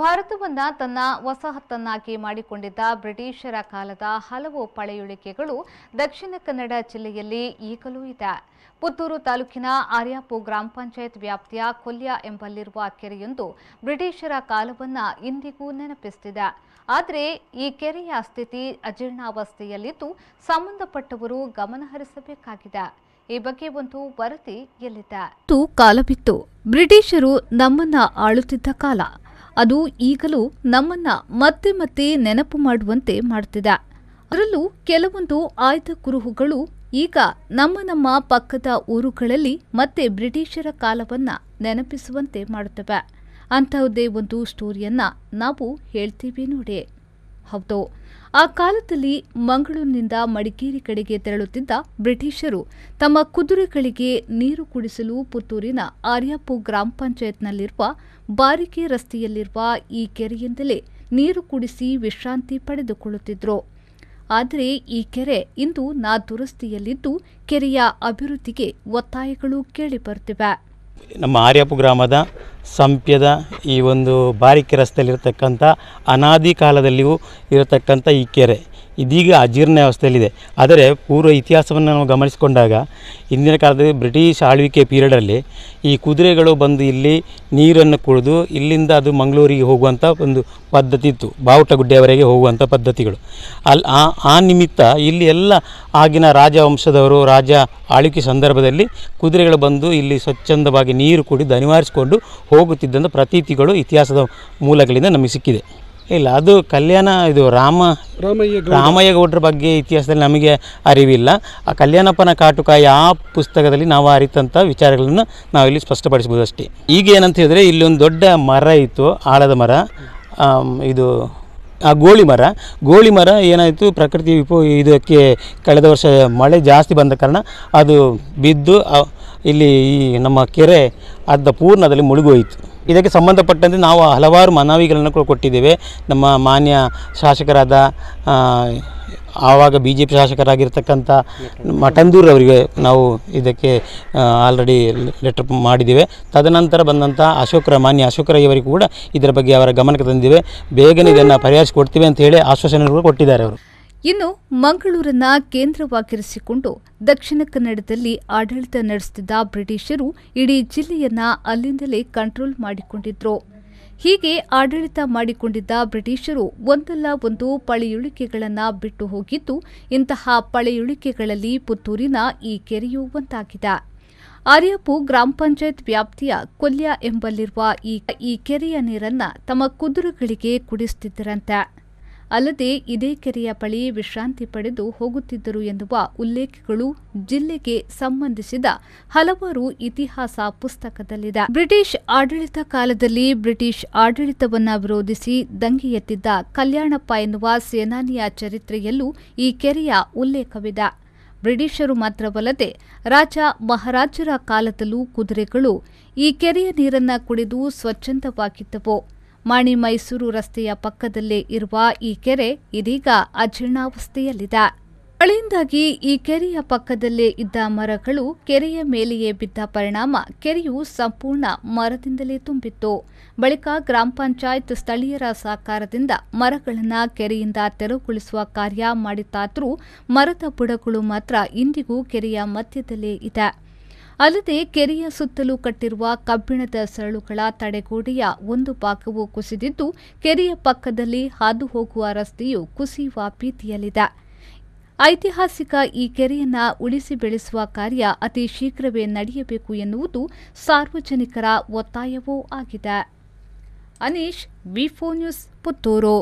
ಭಾರತವನ್ನ ತನ್ನ ವಸಾಹತನ್ನಾಗಿ ಮಾಡಿಕೊಂಡಿದ್ದ ಬ್ರಿಟಿಷರ ಕಾಲದ ಹಲವು ಪಳೆಯುಳಿಕೆಗಳು ದಕ್ಷಿಣ ಕನ್ನಡ ಜಿಲ್ಲೆಯಲ್ಲಿ ಈಗಲೂ ಇದೆ ಪುತ್ತೂರು ತಾಲೂಕಿನ ಆರ್ಯಾಪು ಗ್ರಾಮ ಪಂಚಾಯತ್ ವ್ಯಾಪ್ತಿಯ ಕೊಲ್ಯ ಎಂಬಲ್ಲಿರುವ ಕೆರೆಯೊಂದು ಬ್ರಿಟಿಷರ ಕಾಲವನ್ನ ಇಂದಿಗೂ ನೆನಪಿಸುತ್ತಿದೆ ಆದರೆ ಈ ಕೆರೆಯ ಸ್ಥಿತಿ ಅಜೀರ್ಣಾವಸ್ಥೆಯಲ್ಲಿದ್ದು ಸಂಬಂಧಪಟ್ಟವರು ಗಮನಹರಿಸಬೇಕಾಗಿದೆ ಈ ಬಗ್ಗೆ ಒಂದು ವರದಿ ಎಲ್ಲಿದೆ ಕಾಲವಿತ್ತು ಬ್ರಿಟಿಷರು ನಮ್ಮನ್ನ ಆಳುತ್ತಿದ್ದ ಕಾಲ ಅದು ಈಗಲೂ ನಮ್ಮನ್ನ ಮತ್ತೆ ಮತ್ತೆ ನೆನಪು ಮಾಡುವಂತೆ ಮಾಡ್ತಿದೆ ಅದರಲ್ಲೂ ಕೆಲವೊಂದು ಆಯ್ದ ಕುರುಹುಗಳು ಈಗ ನಮ್ಮ ನಮ್ಮ ಪಕ್ಕದ ಊರುಗಳಲ್ಲಿ ಮತ್ತೆ ಬ್ರಿಟಿಷರ ಕಾಲವನ್ನ ನೆನಪಿಸುವಂತೆ ಮಾಡುತ್ತವೆ ಅಂತಹದ್ದೇ ಒಂದು ಸ್ಟೋರಿಯನ್ನ ನಾವು ಹೇಳ್ತೀವಿ ನೋಡಿ ಹೌದು ಆ ಕಾಲದಲ್ಲಿ ಮಂಗಳೂರಿನಿಂದ ಮಡಿಕೇರಿ ಕಡೆಗೆ ತೆರಳುತ್ತಿದ್ದ ಬ್ರಿಟಿಷರು ತಮ್ಮ ಕುದುರೆಗಳಿಗೆ ನೀರು ಕುಡಿಸಲು ಪುತ್ತೂರಿನ ಆರ್ಯಾಪು ಗ್ರಾಮ ಪಂಚಾಯತ್ನಲ್ಲಿರುವ ಬಾರಿಕೆ ರಸ್ತೆಯಲ್ಲಿರುವ ಈ ಕೆರೆಯಿಂದಲೇ ನೀರು ಕುಡಿಸಿ ವಿಶ್ರಾಂತಿ ಪಡೆದುಕೊಳ್ಳುತ್ತಿದ್ದರು ಆದರೆ ಈ ಕೆರೆ ಇಂದು ನಾ ದುರಸ್ತಿಯಲ್ಲಿದ್ದು ಕೆರೆಯ ಅಭಿವೃದ್ಧಿಗೆ ಒತ್ತಾಯಗಳು ಕೇಳಿಬರುತ್ತಿವೆ ನಮ್ಮ ಆರ್ಯಾಪು ಗ್ರಾಮದ ಸಂಪ್ಯದ ಈ ಒಂದು ಬಾರಿಕೆ ರಸ್ತೆಯಲ್ಲಿರತಕ್ಕಂಥ ಅನಾದಿ ಕಾಲದಲ್ಲಿಯೂ ಇರತಕ್ಕಂಥ ಈ ಕೆರೆ ಇದೀಗ ಅಜೀರ್ಣ ವ್ಯವಸ್ಥೆಯಲ್ಲಿದೆ ಆದರೆ ಪೂರ್ವ ಇತಿಹಾಸವನ್ನು ನಾವು ಗಮನಿಸಿಕೊಂಡಾಗ ಹಿಂದಿನ ಕಾಲದಲ್ಲಿ ಬ್ರಿಟಿಷ್ ಆಳ್ವಿಕೆ ಪೀರಿಯಡಲ್ಲಿ ಈ ಕುದುರೆಗಳು ಬಂದು ಇಲ್ಲಿ ನೀರನ್ನು ಕುಡಿದು ಇಲ್ಲಿಂದ ಅದು ಮಂಗಳೂರಿಗೆ ಹೋಗುವಂಥ ಒಂದು ಪದ್ಧತಿ ಇತ್ತು ಬಾವುಟಗುಡ್ಡೆಯವರೆಗೆ ಹೋಗುವಂಥ ಪದ್ಧತಿಗಳು ಅಲ್ಲಿ ಆ ಆ ನಿಮಿತ್ತ ಇಲ್ಲಿ ಎಲ್ಲ ಆಗಿನ ರಾಜವಂಶದವರು ರಾಜ ಆಳ್ವಿಕೆ ಸಂದರ್ಭದಲ್ಲಿ ಕುದುರೆಗಳು ಬಂದು ಇಲ್ಲಿ ಸ್ವಚ್ಛಂದವಾಗಿ ನೀರು ಕುಡಿದು ಅನಿವಾರಿಸಿಕೊಂಡು ಹೋಗುತ್ತಿದ್ದಂಥ ಪ್ರತೀತಿಗಳು ಇತಿಹಾಸದ ಮೂಲಗಳಿಂದ ನಮಗೆ ಸಿಕ್ಕಿದೆ ಇಲ್ಲ ಅದು ಕಲ್ಯಾಣ ಇದು ರಾಮ ರಾಮಯ್ಯ ರಾಮಯ್ಯ ಗೌಡ್ರ ಬಗ್ಗೆ ಇತಿಹಾಸದಲ್ಲಿ ನಮಗೆ ಅರಿವಿಲ್ಲ ಆ ಕಲ್ಯಾಣಪ್ಪನ ಕಾಟುಕ ಆ ಪುಸ್ತಕದಲ್ಲಿ ನಾವು ಅರಿತಂಥ ವಿಚಾರಗಳನ್ನು ನಾವಿಲ್ಲಿ ಸ್ಪಷ್ಟಪಡಿಸ್ಬೋದು ಅಷ್ಟೇ ಈಗ ಏನಂತ ಹೇಳಿದ್ರೆ ಇಲ್ಲೊಂದು ದೊಡ್ಡ ಮರ ಇತ್ತು ಆಳದ ಮರ ಇದು ಆ ಗೋಳಿ ಮರ ಗೋಳಿ ಮರ ಏನಾಯಿತು ಪ್ರಕೃತಿ ವಿಪೋ ಇದಕ್ಕೆ ಕಳೆದ ವರ್ಷ ಮಳೆ ಜಾಸ್ತಿ ಬಂದ ಕಾರಣ ಅದು ಬಿದ್ದು ಇಲ್ಲಿ ಈ ನಮ್ಮ ಕೆರೆ ಅರ್ಧ ಪೂರ್ಣದಲ್ಲಿ ಮುಳುಗೋಯಿತು ಇದಕ್ಕೆ ಸಂಬಂಧಪಟ್ಟಂತೆ ನಾವು ಹಲವಾರು ಮನವಿಗಳನ್ನು ಕೂಡ ಕೊಟ್ಟಿದ್ದೇವೆ ನಮ್ಮ ಮಾನ್ಯ ಶಾಸಕರಾದ ಆವಾಗ ಬಿ ಜೆ ಪಿ ಶಾಸಕರಾಗಿರ್ತಕ್ಕಂಥ ಮಠಂದೂರ್ ಅವರಿಗೆ ನಾವು ಇದಕ್ಕೆ ಆಲ್ರೆಡಿ ಲೆಟರ್ ಮಾಡಿದ್ದೇವೆ ತದನಂತರ ಬಂದಂಥ ಅಶೋಕ್ರ ಮಾನ್ಯ ಅಶೋಕ್ ರೈ ಅವರಿಗೂ ಕೂಡ ಇದರ ಬಗ್ಗೆ ಅವರ ಗಮನಕ್ಕೆ ತಂದಿದ್ದೇವೆ ಬೇಗನೆ ಇದನ್ನು ಪರಿಹರಿಸಿಕೊಡ್ತೀವಿ ಅಂತ ಹೇಳಿ ಆಶ್ವಾಸನೆಗಳು ಕೊಟ್ಟಿದ್ದಾರೆ ಅವರು ಇನ್ನು ಮಂಗಳೂರನ್ನ ಕೇಂದ್ರವಾಗಿರಿಸಿಕೊಂಡು ದಕ್ಷಿಣ ಕನ್ನಡದಲ್ಲಿ ಆಡಳಿತ ನಡೆಸುತ್ತಿದ್ದ ಬ್ರಿಟಿಷರು ಇಡೀ ಜಿಲ್ಲೆಯನ್ನ ಅಲ್ಲಿಂದಲೇ ಕಂಟ್ರೋಲ್ ಮಾಡಿಕೊಂಡಿದ್ರು ಹೀಗೆ ಆಡಳಿತ ಮಾಡಿಕೊಂಡಿದ್ದ ಬ್ರಿಟಿಷರು ಒಂದಲ್ಲ ಒಂದು ಪಳೆಯುಳಿಕೆಗಳನ್ನು ಬಿಟ್ಟು ಹೋಗಿದ್ದು ಇಂತಹ ಪಳೆಯುಳಿಕೆಗಳಲ್ಲಿ ಪುತ್ತೂರಿನ ಈ ಕೆರೆಯೂ ಒಂದಾಗಿದೆ ಆರ್ಯಪು ಗ್ರಾಮ ಪಂಚಾಯತ್ ವ್ಯಾಪ್ತಿಯ ಕೊಲ್ಯ ಎಂಬಲ್ಲಿರುವ ಈ ಕೆರೆಯ ನೀರನ್ನ ತಮ್ಮ ಕುದುರೆಗಳಿಗೆ ಕುಡಿಸುತ್ತಿದ್ದರಂತೆ ಅಲ್ಲದೆ ಇದೇ ಕೆರೆಯ ಬಳಿ ವಿಶ್ರಾಂತಿ ಪಡೆದು ಹೋಗುತ್ತಿದ್ದರು ಎನ್ನುವ ಉಲ್ಲೇಖಗಳು ಜಿಲ್ಲೆಗೆ ಸಂಬಂಧಿಸಿದ ಹಲವಾರು ಇತಿಹಾಸ ಪುಸ್ತಕದಲ್ಲಿದೆ ಬ್ರಿಟಿಷ್ ಆಡಳಿತ ಕಾಲದಲ್ಲಿ ಬ್ರಿಟಿಷ್ ಆಡಳಿತವನ್ನು ವಿರೋಧಿಸಿ ದಂಗೆ ಎತ್ತಿದ್ದ ಕಲ್ಯಾಣಪ್ಪ ಎನ್ನುವ ಸೇನಾನಿಯ ಚರಿತ್ರೆಯಲ್ಲೂ ಈ ಕೆರೆಯ ಉಲ್ಲೇಖವಿದೆ ಬ್ರಿಟಿಷರು ಮಾತ್ರವಲ್ಲದೆ ರಾಜ ಮಹಾರಾಜರ ಕಾಲದಲ್ಲೂ ಕುದುರೆಗಳು ಈ ಕೆರೆಯ ನೀರನ್ನು ಕುಡಿದು ಸ್ವಚ್ಛಂದವಾಗಿದ್ದವು ಮೈಸೂರು ರಸ್ತೆಯ ಪಕ್ಕದಲ್ಲೇ ಇರುವ ಈ ಕೆರೆ ಇದೀಗ ಅಜೀರ್ಣಾವಸ್ಥೆಯಲ್ಲಿದೆ ಮಳೆಯಿಂದಾಗಿ ಈ ಕೆರೆಯ ಪಕ್ಕದಲ್ಲೇ ಇದ್ದ ಮರಗಳು ಕೆರೆಯ ಮೇಲೆಯೇ ಬಿದ್ದ ಪರಿಣಾಮ ಕೆರೆಯು ಸಂಪೂರ್ಣ ಮರದಿಂದಲೇ ತುಂಬಿತ್ತು ಬಳಿಕ ಗ್ರಾಮ ಪಂಚಾಯತ್ ಸ್ಥಳೀಯರ ಸಹಕಾರದಿಂದ ಮರಗಳನ್ನು ಕೆರೆಯಿಂದ ತೆರವುಗೊಳಿಸುವ ಕಾರ್ಯ ಮಾಡಿತಾದರೂ ಮರದ ಬುಡಗಳು ಮಾತ್ರ ಇಂದಿಗೂ ಕೆರೆಯ ಮಧ್ಯದಲ್ಲೇ ಇದೆ ಅಲ್ಲದೆ ಕೆರೆಯ ಸುತ್ತಲೂ ಕಟ್ಟಿರುವ ಕಬ್ಬಿಣದ ಸರಳುಗಳ ತಡೆಗೋಡೆಯ ಒಂದು ಭಾಗವೂ ಕುಸಿದಿದ್ದು ಕೆರೆಯ ಪಕ್ಕದಲ್ಲಿ ಹಾದು ಹೋಗುವ ರಸ್ತೆಯು ಕುಸಿಯುವ ಭೀತಿಯಲ್ಲಿದೆ ಐತಿಹಾಸಿಕ ಈ ಕೆರೆಯನ್ನು ಉಳಿಸಿ ಬೆಳೆಸುವ ಕಾರ್ಯ ಅತಿ ಶೀಘ್ರವೇ ನಡೆಯಬೇಕು ಎನ್ನುವುದು ಸಾರ್ವಜನಿಕರ ಒತ್ತಾಯವೂ ಆಗಿದೆ ಅನೀಶ್ ವಿಫೋ ನ್ಯೂಸ್ ಪುತ್ತೂರು